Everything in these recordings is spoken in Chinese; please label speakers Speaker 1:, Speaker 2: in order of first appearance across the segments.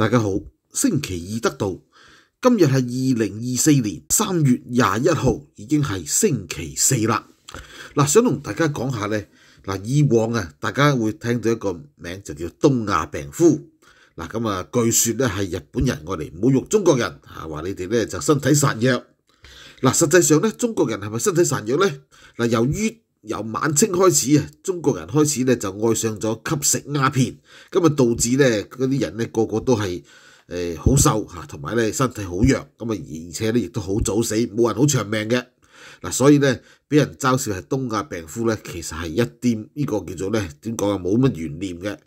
Speaker 1: 大家好，星期二得到今日系二零二四年三月廿一号，已经系星期四啦。嗱，想同大家讲下咧，嗱以往啊，大家会听到一个名就叫东亚病夫。嗱，咁啊，据说咧系日本人过嚟侮辱中国人，吓话你哋咧就身体孱弱。嗱，实际上咧，中国人系咪身体孱弱咧？嗱，由于由晚清開始啊，中國人開始咧就愛上咗吸食阿片，咁啊導致咧嗰啲人咧個個都係誒好瘦嚇，同埋咧身體好弱，咁啊而且咧亦都好早死，冇人好長命嘅嗱，所以咧俾人嘲笑係東亞病夫咧，其實係一啲呢個叫做咧點講啊冇乜懸念嘅。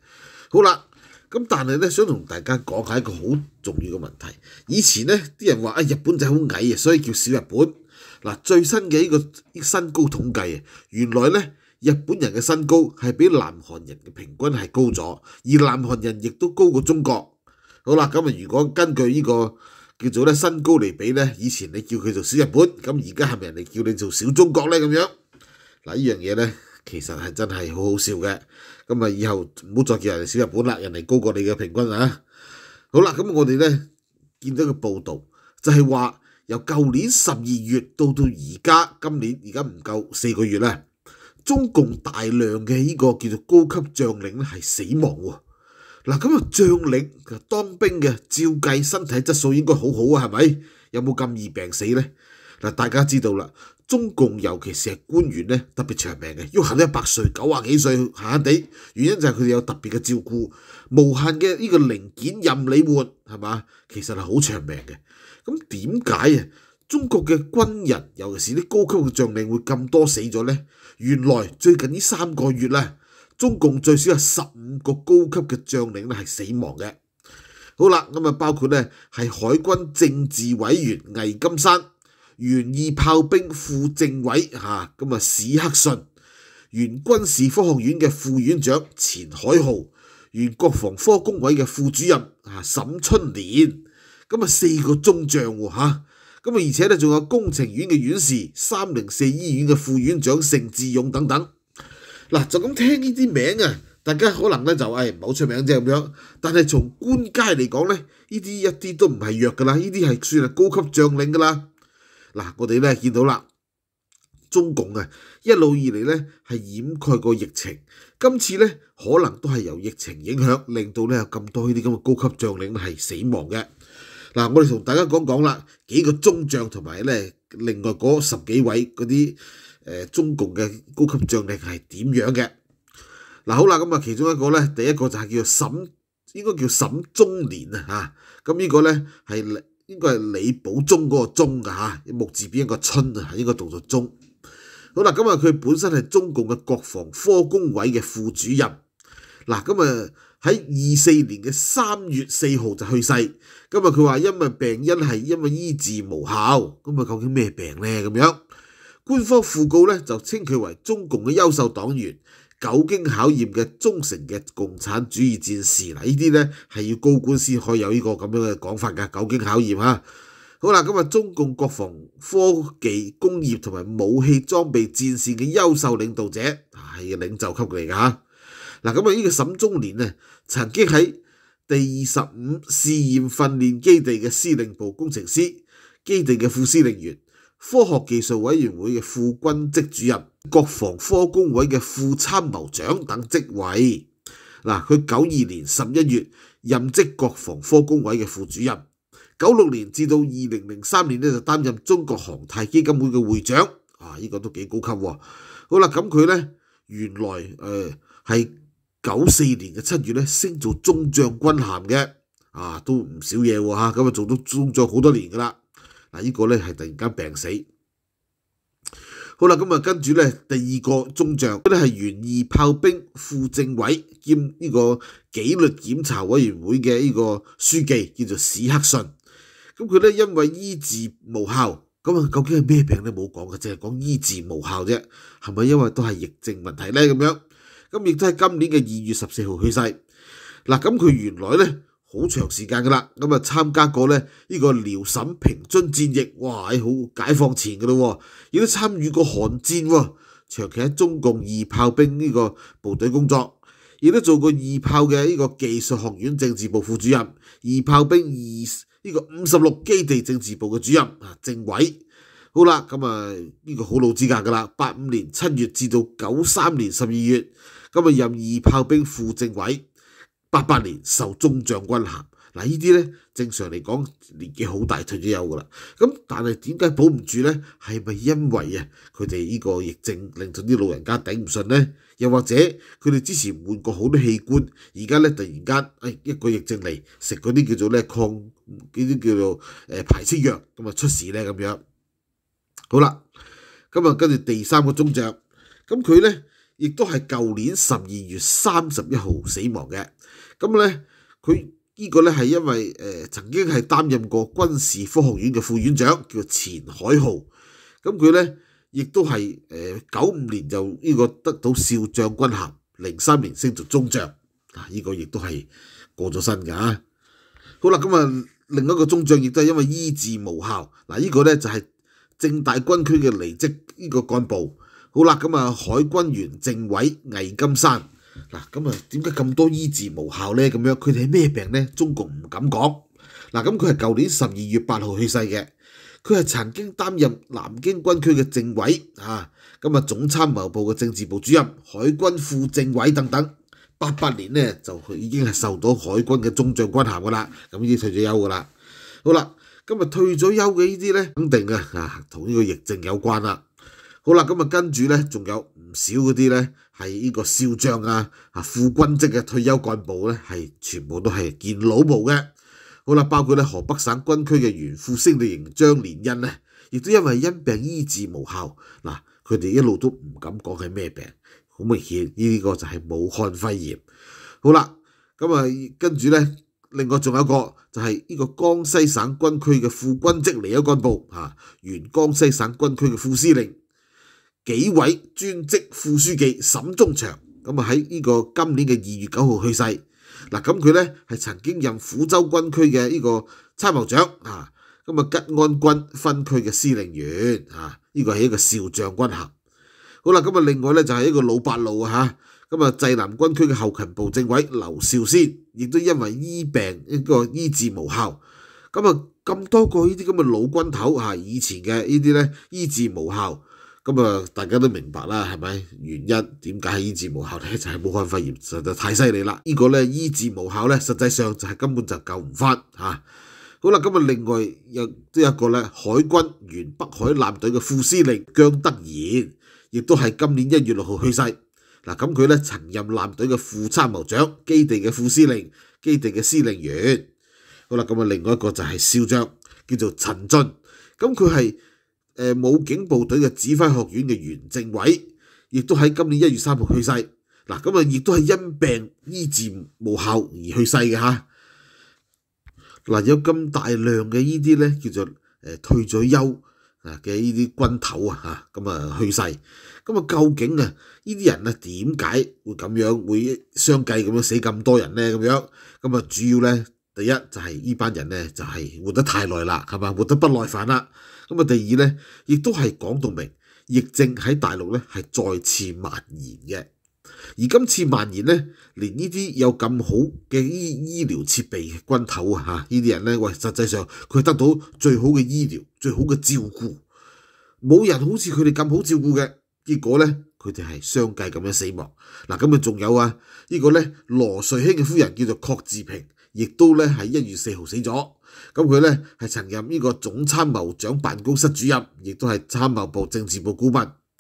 Speaker 1: 好啦，咁但係咧想同大家講下一個好重要嘅問題，以前咧啲人話啊日本仔好矮啊，所以叫小日本。嗱，最新嘅呢個身高統計啊，原來咧日本人嘅身高係比南韓人嘅平均係高咗，而南韓人亦都高過中國。好啦，咁啊，如果根據呢個叫做咧身高嚟比咧，以前你叫佢做小日本，咁而家係咪人哋叫你做小中國咧咁樣？嗱，呢樣嘢咧其實係真係好好笑嘅。咁啊，以後唔好再叫人哋小日本啦，人哋高過你嘅平均啊。好啦，咁我哋咧見到個報道就係話。由旧年十二月到到而家，今年而家唔够四个月咧，中共大量嘅呢个叫做高级将领系死亡。嗱，咁啊，将领当兵嘅，照计身体质素应该好好啊，系咪？有冇咁易病死咧？嗱，大家知道啦，中共尤其是系官员咧，特别长命嘅，要行到一百岁、九廿几岁，行行地。原因就系佢哋有特别嘅照顾，无限嘅呢个零件任你換，系嘛？其实系好长命嘅。咁點解啊？中國嘅軍人，尤其是啲高級嘅將領，會咁多死咗呢？原來最近呢三個月咧，中共最少有十五個高級嘅將領咧係死亡嘅。好啦，咁啊包括咧係海軍政治委員魏金山、原二炮兵副政委嚇，咁啊史克信，原軍事科學院嘅副院長錢海浩、原國防科工委嘅副主任啊沈春年。咁啊，四个中将吓，咁啊，而且咧仲有工程院嘅院士、三零四医院嘅副院长盛志勇等等。嗱，就咁听呢啲名啊，大家可能咧就诶唔系好出名啫咁样，但系从官阶嚟讲咧，呢啲一啲都唔系弱噶啦，呢啲系算系高级将领噶啦。嗱，我哋咧见到啦，中共啊一路以嚟咧系掩盖个疫情，今次咧可能都系由疫情影响令到咧有咁多呢啲咁嘅高级将领系死亡嘅。嗱，我哋同大家讲讲啦，几个中将同埋咧，另外嗰十几位嗰啲诶中共嘅高级将领系点样嘅？嗱，好啦，咁啊，其中一个咧，第一个就系叫沈，应该叫沈中年啊，吓，咁呢个咧系应该系李保忠嗰个忠噶吓，木字边一个春啊，应该读作忠。好啦，咁啊，佢本身系中共嘅国防科工委嘅副主任。嗱，咁啊喺二四年嘅三月四號就去世。咁啊，佢話因為病因係因為醫治無效，咁啊究竟咩病呢？咁樣官方副告咧就稱佢為中共嘅優秀黨員，久經考驗嘅忠誠嘅共產主義戰士。嗱，呢啲咧係要高官先可以有呢個咁樣嘅講法噶。久經考驗吓，好啦，咁啊，中共國防科技工業同埋武器裝備戰線嘅優秀領導者，系領袖級嚟㗎。嗱，咁啊，呢個沈忠連呢，曾經喺第二十五試驗訓練基地嘅司令部工程師、基地嘅副司令員、科學技術委員會嘅副軍職主任、國防科工委嘅副參謀長等職位。嗱，佢九二年十一月任職國防科工委嘅副主任，九六年至到二零零三年呢，就擔任中國航太基金會嘅會長。啊，呢個都幾高級喎。好啦，咁佢呢，原來誒係。九四年嘅七月咧升做中将军衔嘅，啊都唔少嘢喎嚇，咁啊做咗中将好多年噶啦，嗱呢个咧系突然间病死。好啦，咁啊跟住咧第二个中将，咧系原二炮兵副政委兼呢个纪律检查委员会嘅呢个书记，叫做史克信。咁佢咧因为医治无效，咁啊究竟系咩病咧？冇讲嘅，净系讲医治无效啫，系咪因为都系疫症问题咧？咁样？咁亦都係今年嘅二月十四號去世。嗱，咁佢原來咧好長時間噶啦，咁啊參加過咧呢個遼沈平津戰役，哇！好解放前噶喎，亦都參與過寒戰，長期喺中共二炮兵呢個部隊工作，亦都做過二炮嘅呢個技術學院政治部副主任、二炮兵二呢個五十六基地政治部嘅主任啊政委。好啦，咁啊呢個好老資格噶啦，八五年七月至到九三年十二月。咁啊，任二炮兵副政委，八八年受中将军衔。嗱，呢啲咧正常嚟讲年纪好大，退咗休噶啦。咁但系点解保唔住咧？系咪因为啊，佢哋呢个疫症令到啲老人家顶唔顺咧？又或者佢哋之前换过好多器官，而家咧突然间诶一个疫症嚟，食嗰啲叫做咧抗嗰啲叫做诶排斥药，咁啊出事咧咁样。好啦，咁啊跟住第三个中将，咁佢咧。亦都系旧年十二月三十一号死亡嘅，咁咧佢呢个咧系因为诶曾经系担任过军事科学院嘅副院长，叫钱海豪，咁佢咧亦都系诶九五年就呢个得到少将军衔，零三年升做中将，啊呢个亦都系过咗身噶，好啦，咁啊另一个中将亦都系因为医治无效，嗱呢个咧就系正大军区嘅离职呢个干部。好啦，咁啊，海軍原政委魏金山，嗱咁啊，點解咁多醫治無效咧？咁樣佢哋係咩病咧？中共唔敢講。嗱，咁佢係舊年十二月八號去世嘅，佢係曾經擔任南京軍區嘅政委啊，咁啊總參謀部嘅政治部主任、海軍副政委等等。八八年咧就已經係受到海軍嘅中將軍銜噶啦，咁已經退咗休噶啦。好啦，今日退咗休嘅呢啲咧，肯定啊啊同呢個疫症有關啦。好啦，咁啊，跟住咧，仲有唔少嗰啲咧，係呢個少將啊，啊副軍職嘅退休幹部咧，係全部都係见老毛嘅。好啦，包括咧河北省軍區嘅原副司令張連恩咧，亦都因為因病醫治無效，嗱，佢哋一路都唔敢講係咩病。好明顯，呢個就係武漢肺炎。好啦，咁啊，跟住咧，另外仲有一個就係呢個江西省軍區嘅副軍職退休幹部啊，原江西省軍區嘅副司令。纪委专职副书记沈忠祥咁啊，喺呢个今年嘅二月九号去世嗱。咁佢咧系曾经任抚州军区嘅呢个参谋长啊，咁啊吉安军分区嘅司令员啊，呢个系一个少将军衔。好啦，咁啊，另外咧就系一个老八路啊吓，咁啊济南军区嘅后勤部政委刘少先，亦都因为医病呢个医治无效，咁啊咁多个呢啲咁嘅老军头啊，以前嘅呢啲咧医治无效。咁啊，大家都明白啦，係咪？原因點解醫治無效咧？就係武漢肺炎實在太犀利啦！依個咧醫治無效咧，實際上就係根本就救唔翻嚇。好啦，咁啊，另外又都有一個咧，海軍原北海艦隊嘅副司令姜德賢，亦都係今年一月六號去世。嗱，咁佢咧曾任艦隊嘅副參謀長、基地嘅副司令、基地嘅司令員。好啦，咁啊，另外一個就係少將，叫做陳俊。咁佢係。武警部队嘅指挥学院嘅袁政委，亦都喺今年一月三号去世。嗱，咁啊，亦都系因病医治无效而去世嘅吓，嗱，有咁大量嘅呢啲咧，叫做诶退咗休啊嘅呢啲军头啊，咁啊去世。咁啊，究竟啊呢啲人啊点解会咁样会相继咁样死咁多人咧？咁样，咁啊主要咧。第一就係呢班人咧，就係活得太耐啦，係嘛？活得不耐煩啦。咁啊，第二咧，亦都係講到明，疫症喺大陸咧係再次蔓延嘅。而今次蔓延咧，連呢啲有咁好嘅醫醫療設備軍頭啊，呢啲人咧，喂，實際上佢得到最好嘅醫療、最好嘅照顧，冇人好似佢哋咁好照顧嘅。結果咧，佢哋係相繼咁樣死亡。嗱，咁啊，仲有啊，呢個咧，羅瑞卿嘅夫人叫做郭志平。亦都咧喺一月四號死咗，咁佢咧係曾任呢個總參謀長辦公室主任，亦都係參謀部政治部顧問。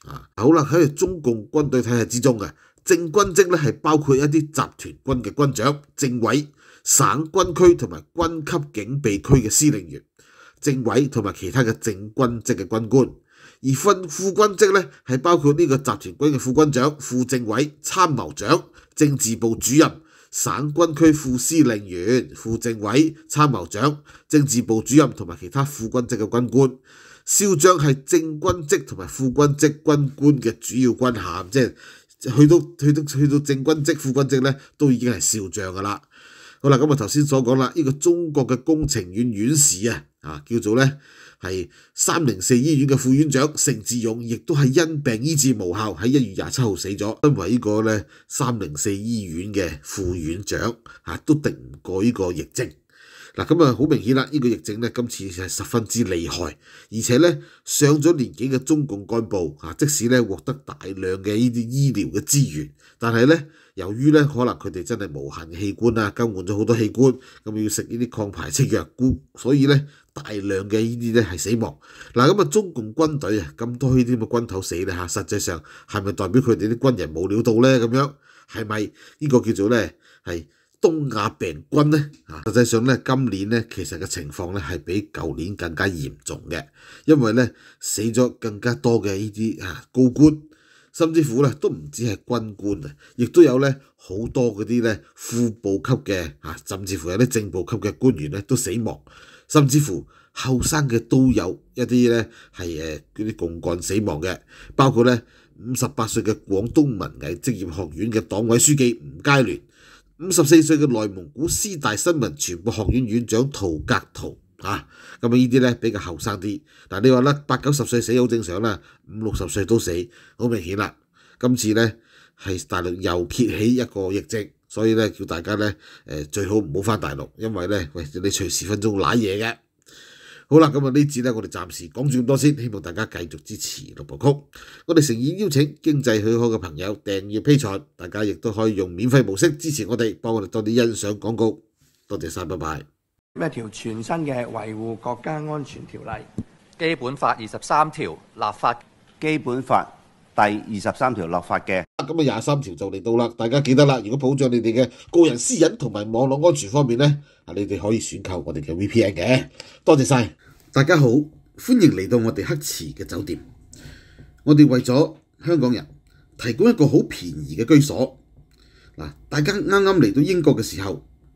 Speaker 1: 啊，好啦喺中共軍隊體系之中嘅正軍職咧係包括一啲集團軍嘅軍長、政委、省軍區同埋軍級警備區嘅司令員、政委同埋其他嘅正軍職嘅軍官，而副副軍職咧係包括呢個集團軍嘅副軍長、副政委、參謀長、政治部主任。省军区副司令员、副政委、参谋长、政治部主任同埋其他副军职嘅军官，少將系正军职同埋副军职军官嘅主要军衔，即系去到去到去到正军职、副军职咧，都已经系少将噶啦。好啦，咁啊头先所讲啦，呢个中国嘅工程院院士啊，啊叫做咧。系三零四醫院嘅副院長盛志勇，亦都係因病醫治無效，喺一月廿七號死咗。因為呢個咧三零四醫院嘅副院長嚇都敌唔過呢個疫症。嗱咁啊，好明顯啦，呢個疫症咧今次係十分之厲害，而且咧上咗年紀嘅中共幹部即使咧獲得大量嘅呢啲醫療嘅資源，但係咧。由於咧可能佢哋真係無限器官啊，更換咗好多器官，咁要食呢啲抗排斥藥菇，所以咧大量嘅呢啲咧係死亡。嗱咁啊，中共軍隊啊咁多呢啲咁嘅軍頭死咧嚇，實際上係咪代表佢哋啲軍人冇料到咧咁樣？係咪呢個叫做咧係東亞病菌咧？啊，實際上咧今年咧其實嘅情況咧係比舊年更加嚴重嘅，因為咧死咗更加多嘅呢啲啊高官。甚至乎咧都唔止係軍官啊，亦都有咧好多嗰啲咧副部級嘅啊，甚至乎有啲正部級嘅官員咧都死亡，甚至乎後生嘅都有一啲咧係誒嗰啲共幹死亡嘅，包括咧五十八歲嘅廣東文藝職業學院嘅黨委書記吳佳聯，五十四歲嘅內蒙古師大新聞傳播學院院長陶格圖。啊，咁啊呢啲咧比較後生啲，但你話咧八九十歲死好正常啦，五六十歲都死好明顯啦。今次咧係大陸又揭起一個疫症，所以咧叫大家咧誒最好唔好翻大陸，因為咧喂你隨時分鐘嘢嘅。好啦，咁啊呢次咧我哋暫時講住咁多先，希望大家繼續支持六部曲。我哋誠意邀請經濟許可嘅朋友訂閱披彩，大家亦都可以用免費模式支持我哋，幫我哋多啲欣賞廣告。多謝曬，拜拜。咩条全新嘅维护国家安全条例？基本法二十三条立法，基本法第二十三条立法嘅。咁啊，廿三条就嚟到啦，大家记得啦。如果保障你哋嘅个人私隐同埋网络安全方面咧，啊，你哋可以选购我哋嘅 VPN 嘅。多谢晒，大家好，欢迎嚟到我哋黑池嘅酒店。我哋为咗香港人提供一个好便宜嘅居所。嗱，大家啱啱嚟到英国嘅时候。